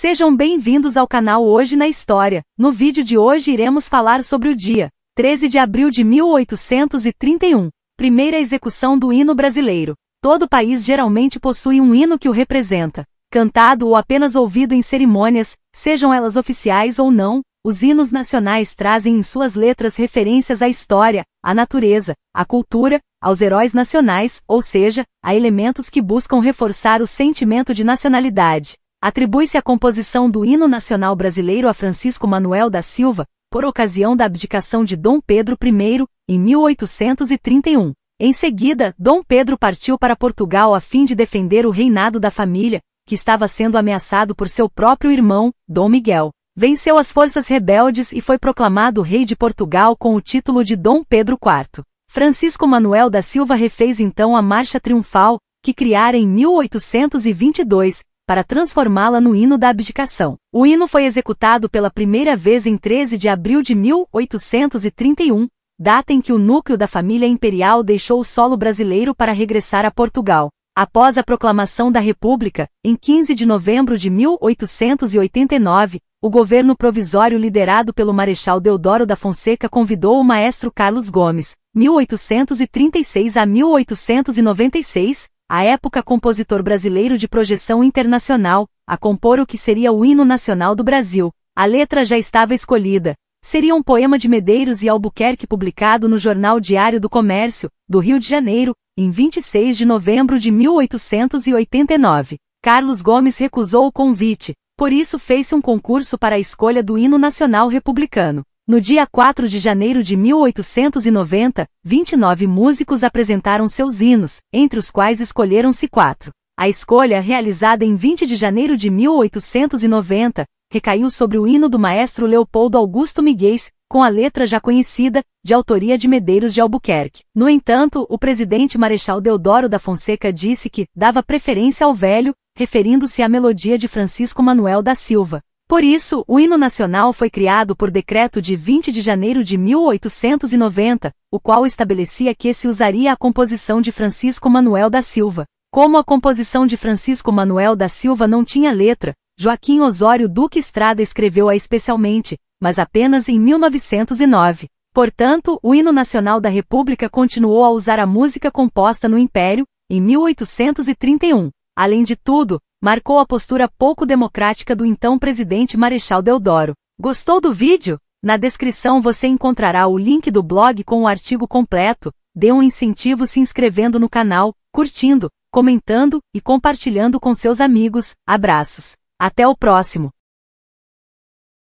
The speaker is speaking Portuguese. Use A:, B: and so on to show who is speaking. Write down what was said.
A: Sejam bem-vindos ao canal Hoje na História. No vídeo de hoje iremos falar sobre o dia 13 de abril de 1831, primeira execução do hino brasileiro. Todo país geralmente possui um hino que o representa. Cantado ou apenas ouvido em cerimônias, sejam elas oficiais ou não, os hinos nacionais trazem em suas letras referências à história, à natureza, à cultura, aos heróis nacionais, ou seja, a elementos que buscam reforçar o sentimento de nacionalidade. Atribui-se a composição do hino nacional brasileiro a Francisco Manuel da Silva, por ocasião da abdicação de Dom Pedro I, em 1831. Em seguida, Dom Pedro partiu para Portugal a fim de defender o reinado da família, que estava sendo ameaçado por seu próprio irmão, Dom Miguel. Venceu as forças rebeldes e foi proclamado rei de Portugal com o título de Dom Pedro IV. Francisco Manuel da Silva refez então a Marcha Triunfal, que criara em 1822, para transformá-la no hino da abdicação. O hino foi executado pela primeira vez em 13 de abril de 1831, data em que o núcleo da família imperial deixou o solo brasileiro para regressar a Portugal. Após a proclamação da República, em 15 de novembro de 1889, o governo provisório liderado pelo Marechal Deodoro da Fonseca convidou o maestro Carlos Gomes, 1836 a 1896, à época compositor brasileiro de projeção internacional, a compor o que seria o hino nacional do Brasil. A letra já estava escolhida. Seria um poema de Medeiros e Albuquerque publicado no Jornal Diário do Comércio, do Rio de Janeiro, em 26 de novembro de 1889. Carlos Gomes recusou o convite, por isso fez-se um concurso para a escolha do hino nacional republicano. No dia 4 de janeiro de 1890, 29 músicos apresentaram seus hinos, entre os quais escolheram-se quatro. A escolha, realizada em 20 de janeiro de 1890, recaiu sobre o hino do maestro Leopoldo Augusto Miguês, com a letra já conhecida, de autoria de Medeiros de Albuquerque. No entanto, o presidente Marechal Deodoro da Fonseca disse que dava preferência ao velho, referindo-se à melodia de Francisco Manuel da Silva. Por isso, o hino nacional foi criado por decreto de 20 de janeiro de 1890, o qual estabelecia que se usaria a composição de Francisco Manuel da Silva. Como a composição de Francisco Manuel da Silva não tinha letra, Joaquim Osório Duque Estrada escreveu-a especialmente, mas apenas em 1909. Portanto, o hino nacional da República continuou a usar a música composta no Império, em 1831. Além de tudo, marcou a postura pouco democrática do então presidente Marechal Deodoro. Gostou do vídeo? Na descrição você encontrará o link do blog com o artigo completo. Dê um incentivo se inscrevendo no canal, curtindo, comentando e compartilhando com seus amigos. Abraços. Até o próximo.